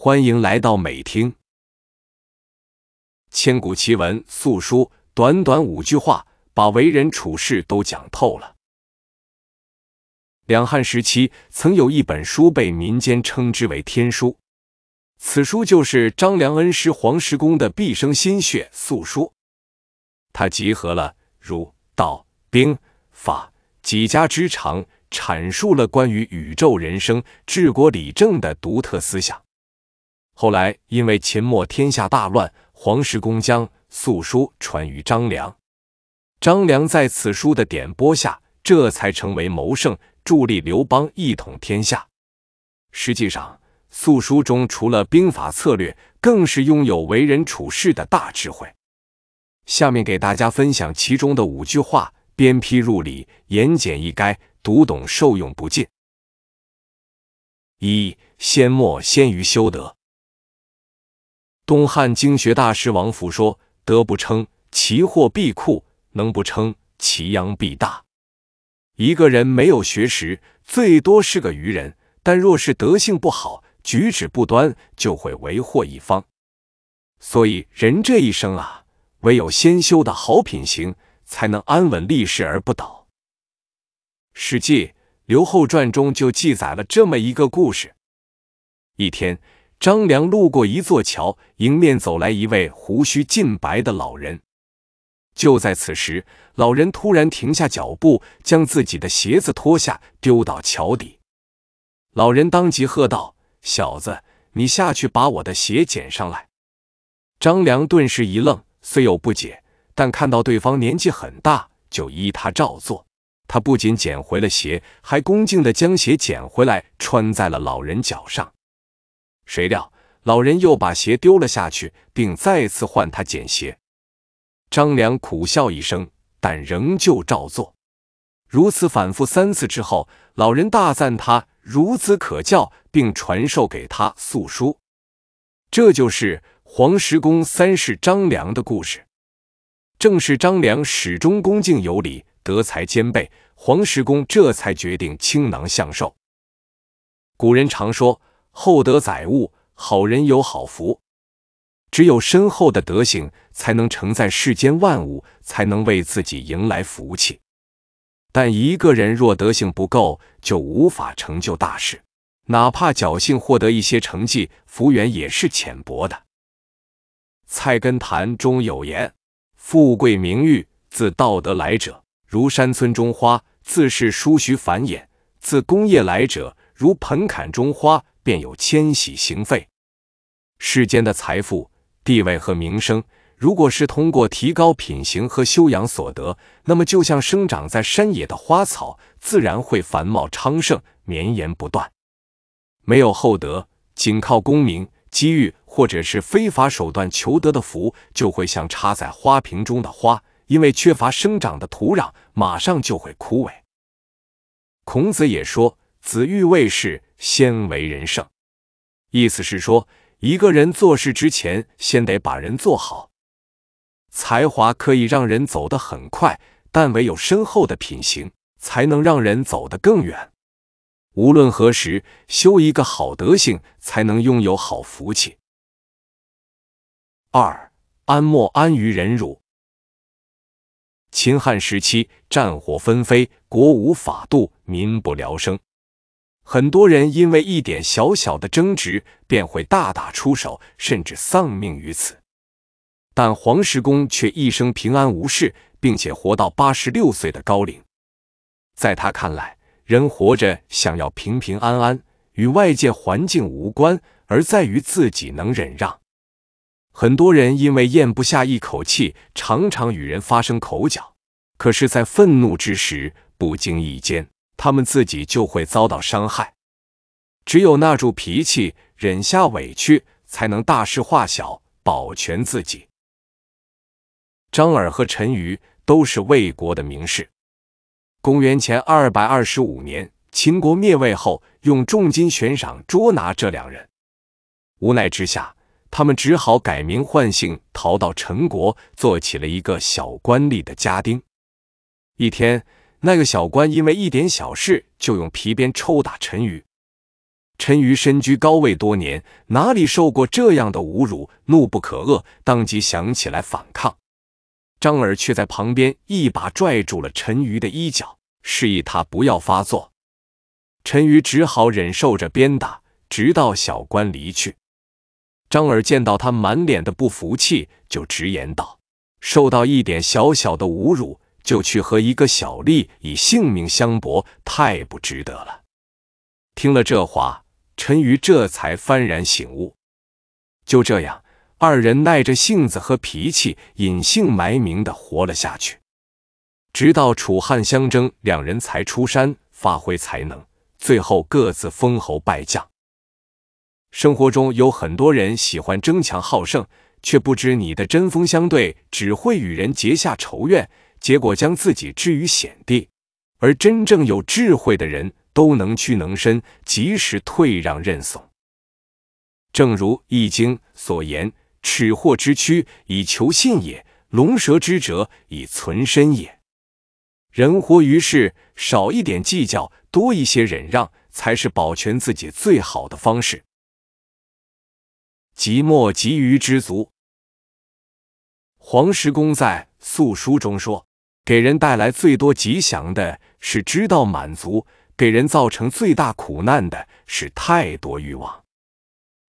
欢迎来到美听。千古奇闻素书》，短短五句话，把为人处事都讲透了。两汉时期，曾有一本书被民间称之为“天书”，此书就是张良恩师黄石公的毕生心血《素书》。他集合了儒、道、兵、法几家之长，阐述了关于宇宙、人生、治国理政的独特思想。后来，因为秦末天下大乱，黄石公将《素书》传于张良。张良在此书的点拨下，这才成为谋圣，助力刘邦一统天下。实际上，《素书》中除了兵法策略，更是拥有为人处事的大智慧。下面给大家分享其中的五句话，鞭辟入里，言简意赅，读懂受用不尽。一、先莫先于修德。东汉经学大师王符说：“德不称其祸必酷，能不称其殃必大。”一个人没有学识，最多是个愚人；但若是德性不好，举止不端，就会为祸一方。所以，人这一生啊，唯有先修的好品行，才能安稳立世而不倒。《史记·刘后传》中就记载了这么一个故事：一天，张良路过一座桥，迎面走来一位胡须尽白的老人。就在此时，老人突然停下脚步，将自己的鞋子脱下，丢到桥底。老人当即喝道：“小子，你下去把我的鞋捡上来！”张良顿时一愣，虽有不解，但看到对方年纪很大，就依他照做。他不仅捡回了鞋，还恭敬地将鞋捡回来穿在了老人脚上。谁料老人又把鞋丢了下去，并再次唤他捡鞋。张良苦笑一声，但仍旧照做。如此反复三次之后，老人大赞他孺子可教，并传授给他素书。这就是黄石公三世张良的故事。正是张良始终恭敬有礼，德才兼备，黄石公这才决定倾囊相授。古人常说。厚德载物，好人有好福。只有深厚的德行，才能承载世间万物，才能为自己迎来福气。但一个人若德行不够，就无法成就大事，哪怕侥幸获得一些成绩，福缘也是浅薄的。菜根谭中有言：“富贵名誉，自道德来者，如山村中花，自是疏徐繁衍；自功业来者，如盆坎中花。”便有迁徙行废。世间的财富、地位和名声，如果是通过提高品行和修养所得，那么就像生长在山野的花草，自然会繁茂昌盛，绵延不断。没有厚德，仅靠功名、机遇或者是非法手段求得的福，就会像插在花瓶中的花，因为缺乏生长的土壤，马上就会枯萎。孔子也说：“子欲为事。”先为人圣，意思是说，一个人做事之前，先得把人做好。才华可以让人走得很快，但唯有深厚的品行，才能让人走得更远。无论何时，修一个好德性，才能拥有好福气。二安莫安于忍辱。秦汉时期，战火纷飞，国无法度，民不聊生。很多人因为一点小小的争执便会大打出手，甚至丧命于此。但黄石公却一生平安无事，并且活到八十六岁的高龄。在他看来，人活着想要平平安安，与外界环境无关，而在于自己能忍让。很多人因为咽不下一口气，常常与人发生口角。可是，在愤怒之时，不经意间。他们自己就会遭到伤害，只有耐住脾气，忍下委屈，才能大事化小，保全自己。张耳和陈馀都是魏国的名士。公元前二百二十五年，秦国灭魏后，用重金悬赏捉拿这两人。无奈之下，他们只好改名换姓，逃到陈国，做起了一个小官吏的家丁。一天。那个小官因为一点小事就用皮鞭抽打陈瑜。陈瑜身居高位多年，哪里受过这样的侮辱？怒不可遏，当即想起来反抗。张耳却在旁边一把拽住了陈瑜的衣角，示意他不要发作。陈瑜只好忍受着鞭打，直到小官离去。张耳见到他满脸的不服气，就直言道：“受到一点小小的侮辱。”就去和一个小吏以性命相搏，太不值得了。听了这话，陈馀这才幡然醒悟。就这样，二人耐着性子和脾气，隐姓埋名的活了下去，直到楚汉相争，两人才出山发挥才能，最后各自封侯拜将。生活中有很多人喜欢争强好胜，却不知你的针锋相对只会与人结下仇怨。结果将自己置于险地，而真正有智慧的人都能屈能伸，及时退让认怂。正如《易经》所言：“尺货之屈，以求信也；龙蛇之蛰，以存身也。”人活于世，少一点计较，多一些忍让，才是保全自己最好的方式。即墨急于知足，黄石公在《素书》中说。给人带来最多吉祥的是知道满足，给人造成最大苦难的是太多欲望。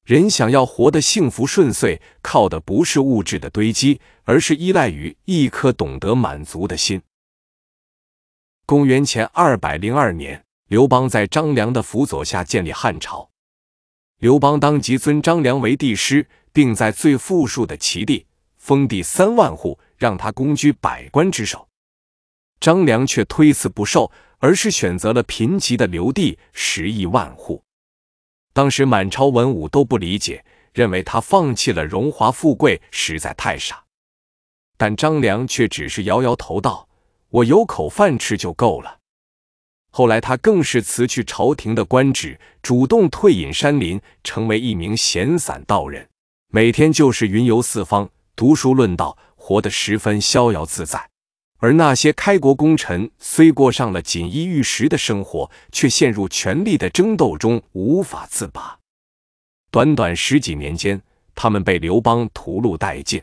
人想要活得幸福顺遂，靠的不是物质的堆积，而是依赖于一颗懂得满足的心。公元前二百零二年，刘邦在张良的辅佐下建立汉朝，刘邦当即尊张良为帝师，并在最富庶的齐地封地三万户，让他公居百官之首。张良却推辞不受，而是选择了贫瘠的留地十亿万户。当时满朝文武都不理解，认为他放弃了荣华富贵，实在太傻。但张良却只是摇摇头道：“我有口饭吃就够了。”后来，他更是辞去朝廷的官职，主动退隐山林，成为一名闲散道人，每天就是云游四方、读书论道，活得十分逍遥自在。而那些开国功臣虽过上了锦衣玉食的生活，却陷入权力的争斗中无法自拔。短短十几年间，他们被刘邦屠戮殆尽。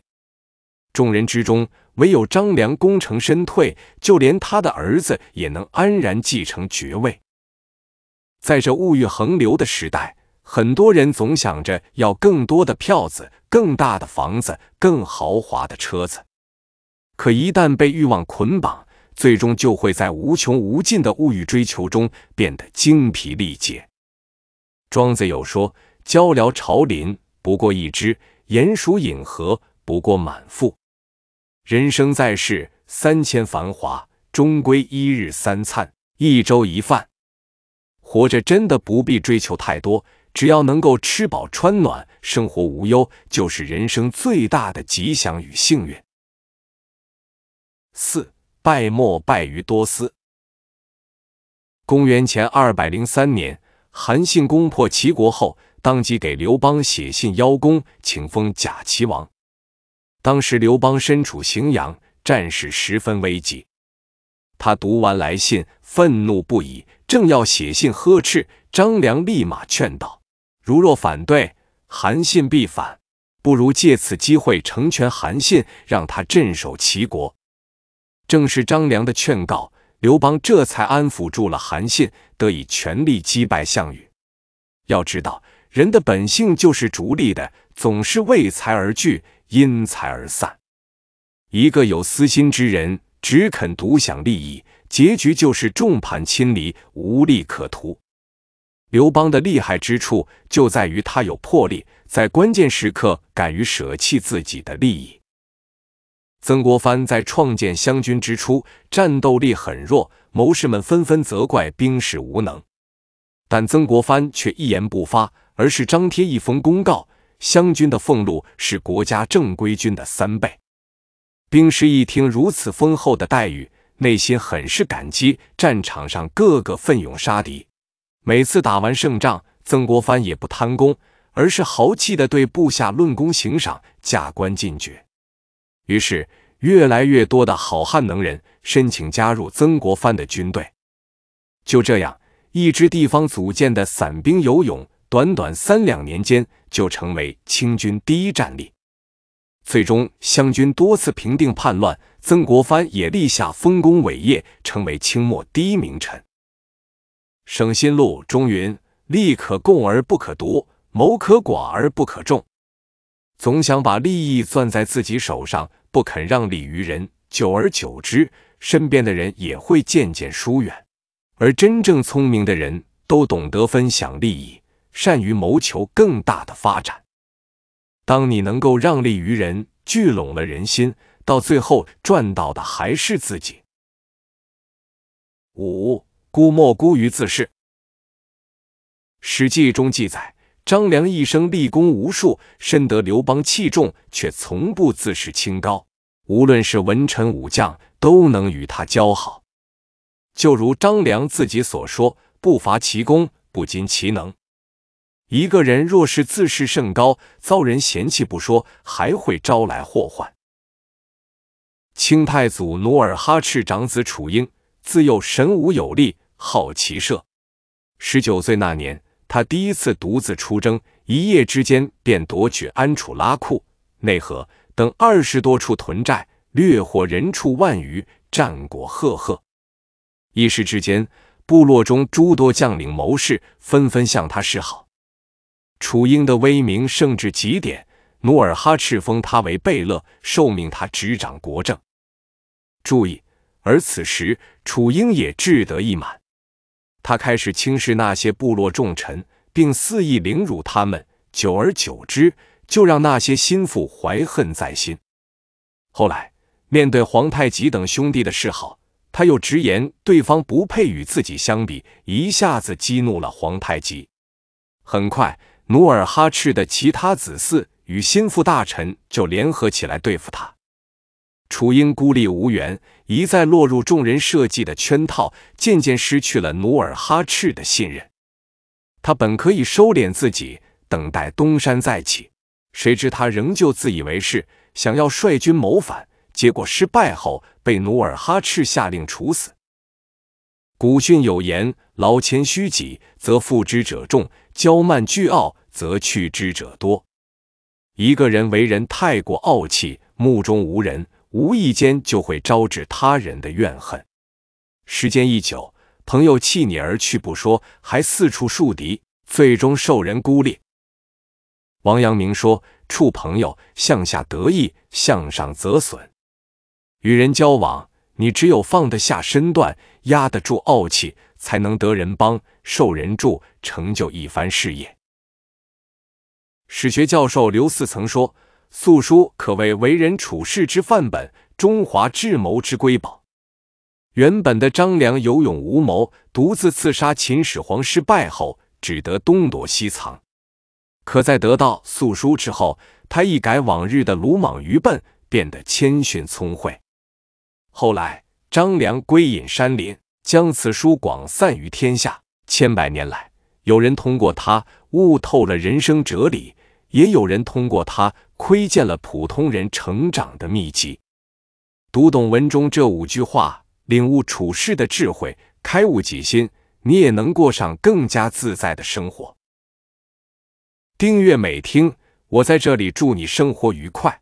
众人之中，唯有张良功成身退，就连他的儿子也能安然继承爵位。在这物欲横流的时代，很多人总想着要更多的票子、更大的房子、更豪华的车子。可一旦被欲望捆绑，最终就会在无穷无尽的物欲追求中变得精疲力竭。庄子有说：“交辽朝林，不过一枝；鼹鼠饮河，不过满腹。”人生在世，三千繁华，终归一日三餐，一粥一饭。活着真的不必追求太多，只要能够吃饱穿暖，生活无忧，就是人生最大的吉祥与幸运。四败莫败于多思。公元前二百零三年，韩信攻破齐国后，当即给刘邦写信邀功，请封假齐王。当时刘邦身处荥阳，战事十分危急。他读完来信，愤怒不已，正要写信呵斥张良，立马劝道：“如若反对，韩信必反，不如借此机会成全韩信，让他镇守齐国。”正是张良的劝告，刘邦这才安抚住了韩信，得以全力击败项羽。要知道，人的本性就是逐利的，总是为财而聚，因财而散。一个有私心之人，只肯独享利益，结局就是众叛亲离，无利可图。刘邦的厉害之处就在于他有魄力，在关键时刻敢于舍弃自己的利益。曾国藩在创建湘军之初，战斗力很弱，谋士们纷纷责怪兵士无能，但曾国藩却一言不发，而是张贴一封公告：湘军的俸禄是国家正规军的三倍。兵士一听如此丰厚的待遇，内心很是感激，战场上个个奋勇杀敌。每次打完胜仗，曾国藩也不贪功，而是豪气地对部下论功行赏，加官进爵。于是，越来越多的好汉能人申请加入曾国藩的军队。就这样，一支地方组建的散兵游勇，短短三两年间就成为清军第一战力。最终，湘军多次平定叛乱，曾国藩也立下丰功伟业，成为清末第一名臣。省心录中云：“利可共而不可独，谋可寡而不可众。”总想把利益攥在自己手上，不肯让利于人，久而久之，身边的人也会渐渐疏远。而真正聪明的人都懂得分享利益，善于谋求更大的发展。当你能够让利于人，聚拢了人心，到最后赚到的还是自己。五孤莫孤于自恃。史记》中记载。张良一生立功无数，深得刘邦器重，却从不自视清高。无论是文臣武将，都能与他交好。就如张良自己所说：“不乏其功，不矜其能。”一个人若是自视甚高，遭人嫌弃不说，还会招来祸患。清太祖努尔哈赤长子楚英，自幼神武有力，好骑射。十九岁那年，他第一次独自出征，一夜之间便夺取安楚拉库、内河等二十多处屯寨，掠获人畜万余，战果赫赫。一时之间，部落中诸多将领谋士纷纷向他示好，楚英的威名盛至极点。努尔哈赤封他为贝勒，受命他执掌国政。注意，而此时楚英也志得意满。他开始轻视那些部落重臣，并肆意凌辱他们，久而久之，就让那些心腹怀恨在心。后来，面对皇太极等兄弟的示好，他又直言对方不配与自己相比，一下子激怒了皇太极。很快，努尔哈赤的其他子嗣与心腹大臣就联合起来对付他。楚英孤立无援，一再落入众人设计的圈套，渐渐失去了努尔哈赤的信任。他本可以收敛自己，等待东山再起，谁知他仍旧自以为是，想要率军谋反，结果失败后被努尔哈赤下令处死。古训有言：“劳谦虚己，则负之者众；骄慢倨傲，则去之者多。”一个人为人太过傲气，目中无人。无意间就会招致他人的怨恨，时间一久，朋友弃你而去不说，还四处树敌，最终受人孤立。王阳明说：“处朋友，向下得意，向上则损。与人交往，你只有放得下身段，压得住傲气，才能得人帮，受人助，成就一番事业。”史学教授刘四曾说。《素书》可谓为人处世之范本，中华智谋之瑰宝。原本的张良有勇无谋，独自刺杀秦始皇失败后，只得东躲西藏。可在得到《素书》之后，他一改往日的鲁莽愚笨，变得谦逊聪慧。后来，张良归隐山林，将此书广散于天下。千百年来，有人通过它悟透了人生哲理。也有人通过他窥见了普通人成长的秘籍。读懂文中这五句话，领悟处世的智慧，开悟己心，你也能过上更加自在的生活。订阅美听，我在这里祝你生活愉快。